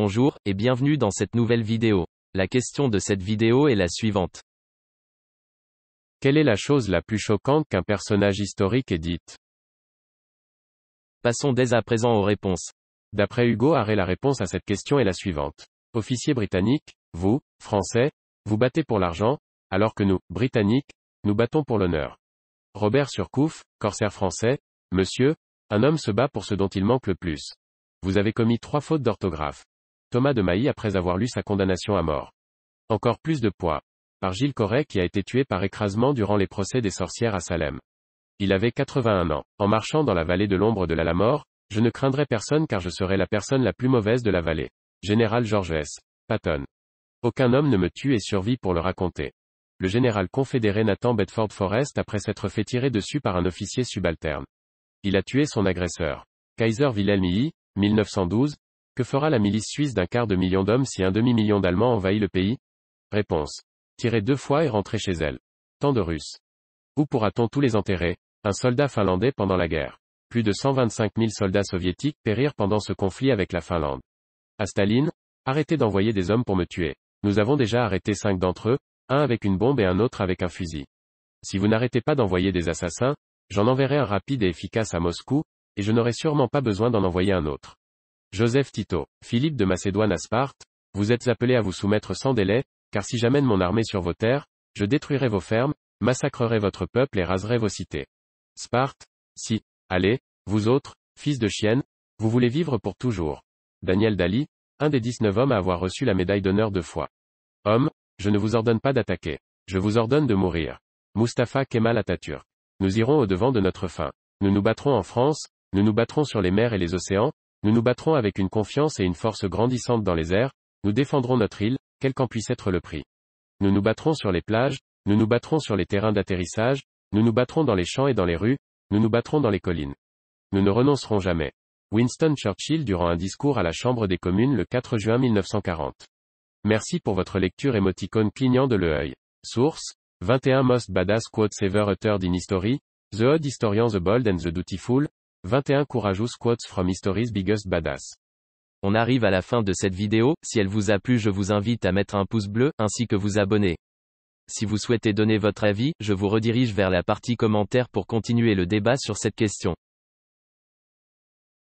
Bonjour, et bienvenue dans cette nouvelle vidéo. La question de cette vidéo est la suivante. Quelle est la chose la plus choquante qu'un personnage historique ait dite Passons dès à présent aux réponses. D'après Hugo Arrêt la réponse à cette question est la suivante. Officier britannique, vous, Français, vous battez pour l'argent, alors que nous, Britanniques, nous battons pour l'honneur. Robert Surcouf, corsaire français, monsieur, un homme se bat pour ce dont il manque le plus. Vous avez commis trois fautes d'orthographe. Thomas de Mailly après avoir lu sa condamnation à mort. Encore plus de poids. Par Gilles Corret qui a été tué par écrasement durant les procès des sorcières à Salem. Il avait 81 ans. En marchant dans la vallée de l'ombre de la la mort, je ne craindrai personne car je serai la personne la plus mauvaise de la vallée. Général Georges S. Patton. Aucun homme ne me tue et survit pour le raconter. Le général confédéré Nathan Bedford Forrest après s'être fait tirer dessus par un officier subalterne. Il a tué son agresseur. Kaiser Wilhelm 1912, que fera la milice suisse d'un quart de million d'hommes si un demi-million d'Allemands envahit le pays Réponse. Tirer deux fois et rentrer chez elle. Tant de Russes. Où pourra-t-on tous les enterrer Un soldat finlandais pendant la guerre. Plus de 125 000 soldats soviétiques périrent pendant ce conflit avec la Finlande. À Staline, arrêtez d'envoyer des hommes pour me tuer. Nous avons déjà arrêté cinq d'entre eux, un avec une bombe et un autre avec un fusil. Si vous n'arrêtez pas d'envoyer des assassins, j'en enverrai un rapide et efficace à Moscou, et je n'aurai sûrement pas besoin d'en envoyer un autre. Joseph Tito, Philippe de Macédoine à Sparte, vous êtes appelé à vous soumettre sans délai, car si j'amène mon armée sur vos terres, je détruirai vos fermes, massacrerai votre peuple et raserai vos cités. Sparte, si, allez, vous autres, fils de chienne, vous voulez vivre pour toujours. Daniel Dali, un des dix-neuf hommes à avoir reçu la médaille d'honneur de foi. Homme, je ne vous ordonne pas d'attaquer. Je vous ordonne de mourir. Mustapha Kemal Atatürk. Nous irons au devant de notre fin. Nous nous battrons en France, nous nous battrons sur les mers et les océans, nous nous battrons avec une confiance et une force grandissante dans les airs, nous défendrons notre île, quel qu'en puisse être le prix. Nous nous battrons sur les plages, nous nous battrons sur les terrains d'atterrissage, nous nous battrons dans les champs et dans les rues, nous nous battrons dans les collines. Nous ne renoncerons jamais. Winston Churchill durant un discours à la Chambre des communes le 4 juin 1940. Merci pour votre lecture émoticône clignant de l'œil. Source, 21 Most Badass Quotes Ever Uttered in History, The Odd Historian The Bold and the Dutiful, 21 courageous squats from History's Biggest Badass. On arrive à la fin de cette vidéo, si elle vous a plu je vous invite à mettre un pouce bleu, ainsi que vous abonner. Si vous souhaitez donner votre avis, je vous redirige vers la partie commentaires pour continuer le débat sur cette question.